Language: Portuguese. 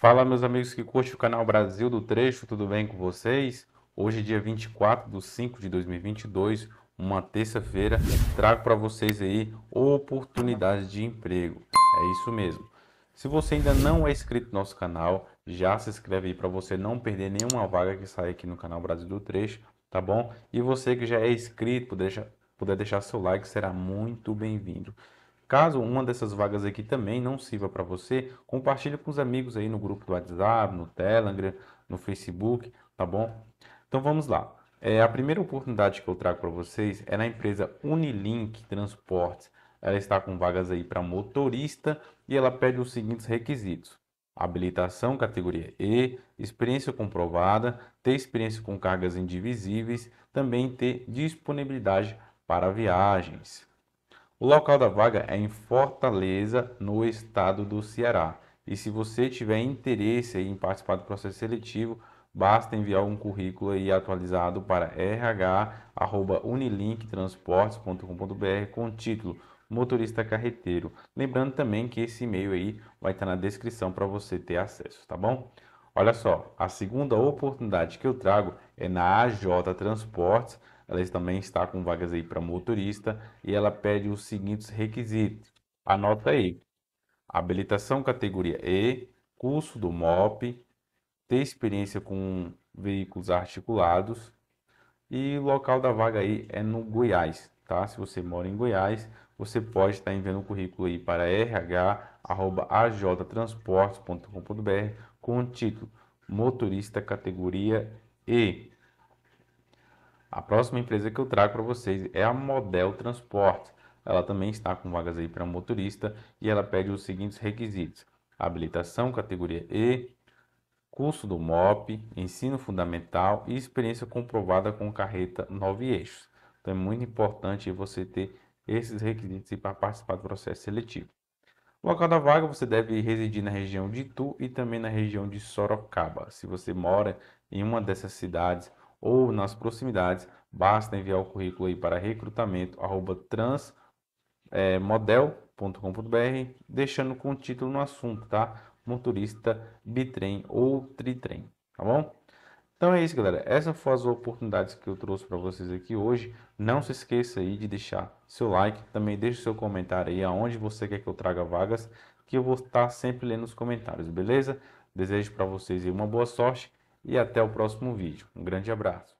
Fala, meus amigos que curte o canal Brasil do Trecho, tudo bem com vocês? Hoje, dia 24 de 5 de 2022, uma terça-feira, trago para vocês aí oportunidades de emprego. É isso mesmo. Se você ainda não é inscrito no nosso canal, já se inscreve aí para você não perder nenhuma vaga que sai aqui no canal Brasil do Trecho, tá bom? E você que já é inscrito, deixa, puder deixar seu like, será muito bem-vindo. Caso uma dessas vagas aqui também não sirva para você, compartilha com os amigos aí no grupo do WhatsApp, no Telegram, no Facebook, tá bom? Então vamos lá. É, a primeira oportunidade que eu trago para vocês é na empresa Unilink Transportes. Ela está com vagas aí para motorista e ela pede os seguintes requisitos: habilitação categoria E, experiência comprovada, ter experiência com cargas indivisíveis, também ter disponibilidade para viagens. O local da vaga é em Fortaleza, no estado do Ceará. E se você tiver interesse em participar do processo seletivo, basta enviar um currículo aí atualizado para rh@unilinktransportes.com.br com o título motorista carreteiro. Lembrando também que esse e-mail aí vai estar na descrição para você ter acesso, tá bom? Olha só, a segunda oportunidade que eu trago é na AJ Transportes ela também está com vagas aí para motorista e ela pede os seguintes requisitos. Anota aí: habilitação categoria E, curso do MOP, ter experiência com veículos articulados e local da vaga aí é no Goiás, tá? Se você mora em Goiás, você pode estar enviando o um currículo aí para rh@ajtransportes.com.br com o título motorista categoria E a próxima empresa que eu trago para vocês é a Model Transportes. Ela também está com vagas aí para motorista e ela pede os seguintes requisitos: habilitação categoria E, curso do MOP, ensino fundamental e experiência comprovada com carreta nove eixos. Então é muito importante você ter esses requisitos para participar do processo seletivo. O local da vaga você deve residir na região de Itu e também na região de Sorocaba. Se você mora em uma dessas cidades ou nas proximidades, basta enviar o currículo aí para recrutamento@transmodel.com.br, é, deixando com o título no assunto, tá? Motorista bitrem ou tritrem, tá bom? Então é isso, galera. Essas foram as oportunidades que eu trouxe para vocês aqui hoje. Não se esqueça aí de deixar seu like, também deixe seu comentário aí aonde você quer que eu traga vagas, que eu vou estar sempre lendo os comentários, beleza? Desejo para vocês uma boa sorte e até o próximo vídeo. Um grande abraço.